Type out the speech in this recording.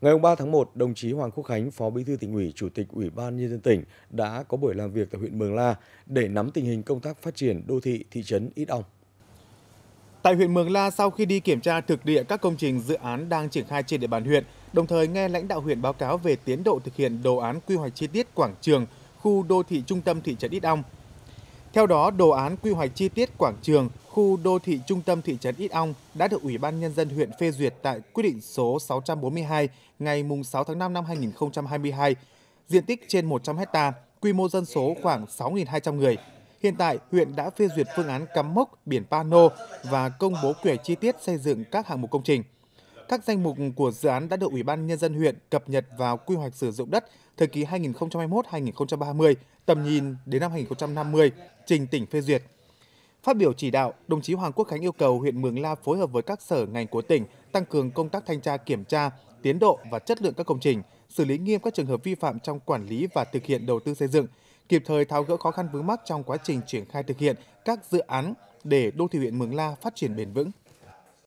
Ngày 3 tháng 1, đồng chí Hoàng Quốc Khánh, Phó Bí thư tỉnh ủy, Chủ tịch Ủy ban Nhân dân tỉnh đã có buổi làm việc tại huyện Mường La để nắm tình hình công tác phát triển đô thị, thị trấn Ít Ong. Tại huyện Mường La, sau khi đi kiểm tra thực địa các công trình dự án đang triển khai trên địa bàn huyện, đồng thời nghe lãnh đạo huyện báo cáo về tiến độ thực hiện đồ án quy hoạch chi tiết quảng trường, khu đô thị trung tâm thị trấn Ít Ong – theo đó, đồ án quy hoạch chi tiết quảng trường khu đô thị trung tâm thị trấn Ít Ong đã được Ủy ban Nhân dân huyện phê duyệt tại quyết định số 642 ngày 6 tháng 5 năm 2022, diện tích trên 100 ha, quy mô dân số khoảng 6.200 người. Hiện tại, huyện đã phê duyệt phương án cắm mốc, biển pano và công bố quy hoạch chi tiết xây dựng các hạng mục công trình. Các danh mục của dự án đã được Ủy ban Nhân dân huyện cập nhật vào quy hoạch sử dụng đất thời kỳ 2021-2030, tầm nhìn đến năm 2050, trình tỉnh phê duyệt. Phát biểu chỉ đạo, đồng chí Hoàng Quốc Khánh yêu cầu huyện Mường La phối hợp với các sở ngành của tỉnh tăng cường công tác thanh tra kiểm tra, tiến độ và chất lượng các công trình, xử lý nghiêm các trường hợp vi phạm trong quản lý và thực hiện đầu tư xây dựng, kịp thời tháo gỡ khó khăn vướng mắc trong quá trình triển khai thực hiện các dự án để đô thị huyện Mường La phát triển bền vững.